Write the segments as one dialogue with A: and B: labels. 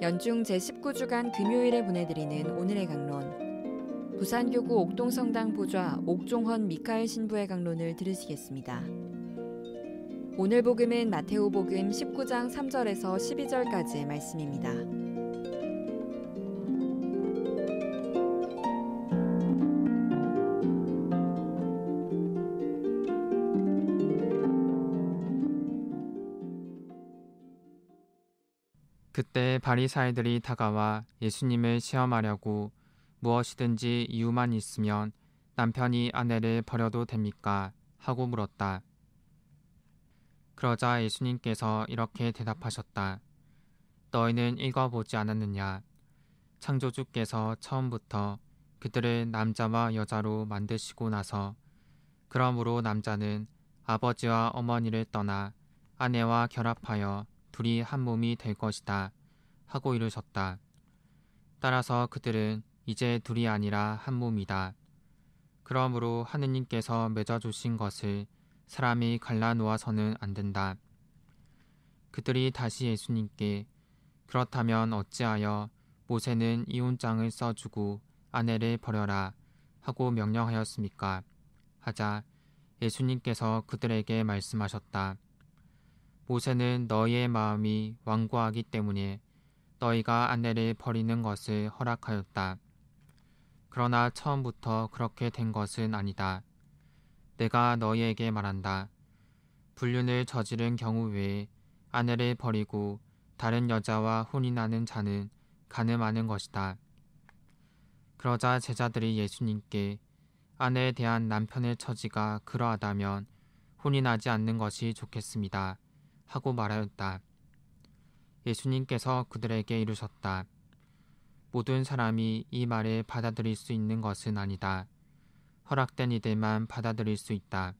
A: 연중 제19주간 금요일에 보내드리는 오늘의 강론. 부산교구 옥동성당 보좌 옥종헌 미카엘 신부의 강론을 들으시겠습니다. 오늘 복음은 마테오 복음 19장 3절에서 12절까지의 말씀입니다.
B: 그때 바리사이들이 다가와 예수님을 시험하려고 무엇이든지 이유만 있으면 남편이 아내를 버려도 됩니까? 하고 물었다. 그러자 예수님께서 이렇게 대답하셨다. 너희는 읽어보지 않았느냐? 창조주께서 처음부터 그들을 남자와 여자로 만드시고 나서 그러므로 남자는 아버지와 어머니를 떠나 아내와 결합하여 둘이 한 몸이 될 것이다 하고 이르셨다 따라서 그들은 이제 둘이 아니라 한 몸이다. 그러므로 하느님께서 맺어주신 것을 사람이 갈라놓아서는 안 된다. 그들이 다시 예수님께 그렇다면 어찌하여 모세는 이혼장을 써주고 아내를 버려라 하고 명령하였습니까? 하자 예수님께서 그들에게 말씀하셨다. 모세는 너희의 마음이 완고하기 때문에 너희가 아내를 버리는 것을 허락하였다. 그러나 처음부터 그렇게 된 것은 아니다. 내가 너희에게 말한다. 불륜을 저지른 경우 외에 아내를 버리고 다른 여자와 혼인하는 자는 가늠하는 것이다. 그러자 제자들이 예수님께 아내에 대한 남편의 처지가 그러하다면 혼인하지 않는 것이 좋겠습니다. 하고 말하였다. 예수님께서 그들에게 이르셨다. 모든 사람이 이 말을 받아들일 수 있는 것은 아니다. 허락된 이들만 받아들일 수 있다.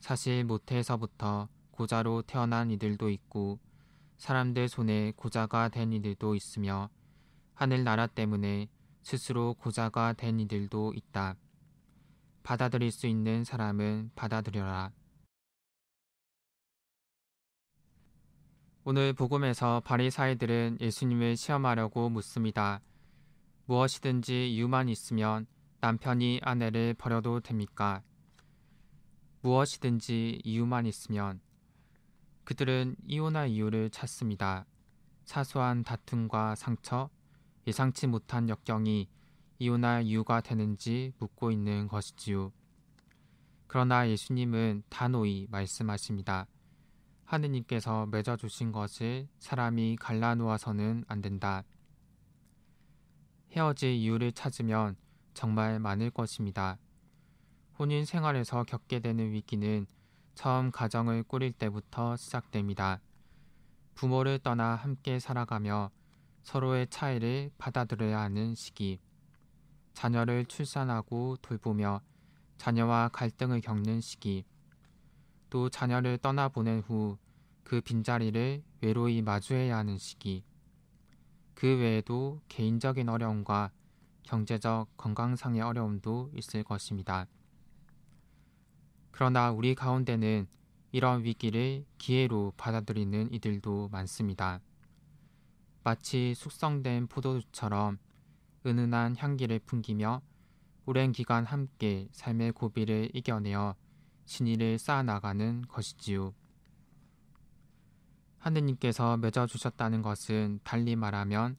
B: 사실 모태에서부터 고자로 태어난 이들도 있고 사람들 손에 고자가 된 이들도 있으며 하늘나라 때문에 스스로 고자가 된 이들도 있다. 받아들일 수 있는 사람은 받아들여라. 오늘 복음에서 바리사이들은 예수님을 시험하려고 묻습니다. 무엇이든지 이유만 있으면 남편이 아내를 버려도 됩니까? 무엇이든지 이유만 있으면 그들은 이혼할 이유를 찾습니다. 사소한 다툼과 상처, 예상치 못한 역경이 이혼할 이유가 되는지 묻고 있는 것이지요. 그러나 예수님은 단호히 말씀하십니다. 하느님께서 맺어주신 것을 사람이 갈라놓아서는 안 된다. 헤어질 이유를 찾으면 정말 많을 것입니다. 혼인 생활에서 겪게 되는 위기는 처음 가정을 꾸릴 때부터 시작됩니다. 부모를 떠나 함께 살아가며 서로의 차이를 받아들여야 하는 시기. 자녀를 출산하고 돌보며 자녀와 갈등을 겪는 시기. 또 자녀를 떠나보낸 후 그 빈자리를 외로이 마주해야 하는 시기. 그 외에도 개인적인 어려움과 경제적 건강상의 어려움도 있을 것입니다. 그러나 우리 가운데는 이런 위기를 기회로 받아들이는 이들도 많습니다. 마치 숙성된 포도주처럼 은은한 향기를 풍기며 오랜 기간 함께 삶의 고비를 이겨내어 진의를 쌓아나가는 것이지요. 하느님께서 맺어주셨다는 것은 달리 말하면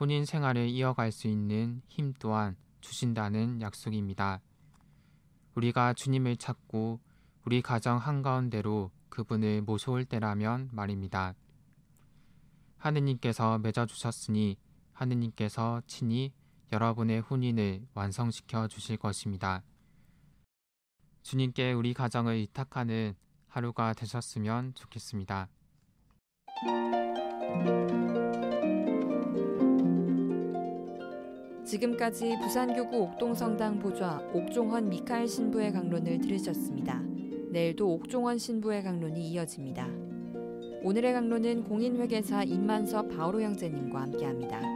B: 혼인 생활을 이어갈 수 있는 힘 또한 주신다는 약속입니다. 우리가 주님을 찾고 우리 가정 한가운데로 그분을 모셔올 때라면 말입니다. 하느님께서 맺어주셨으니 하느님께서 친히 여러분의 혼인을 완성시켜 주실 것입니다. 주님께 우리 가정을 위탁하는 하루가 되셨으면 좋겠습니다.
A: 지금까지 부산교구 옥동성당 보좌 옥종헌 미카엘 신부의 강론을 들으셨습니다. 내일도 옥종헌 신부의 강론이 이어집니다. 오늘의 강론은 공인회계사 임만섭 바오로 형제님과 함께합니다.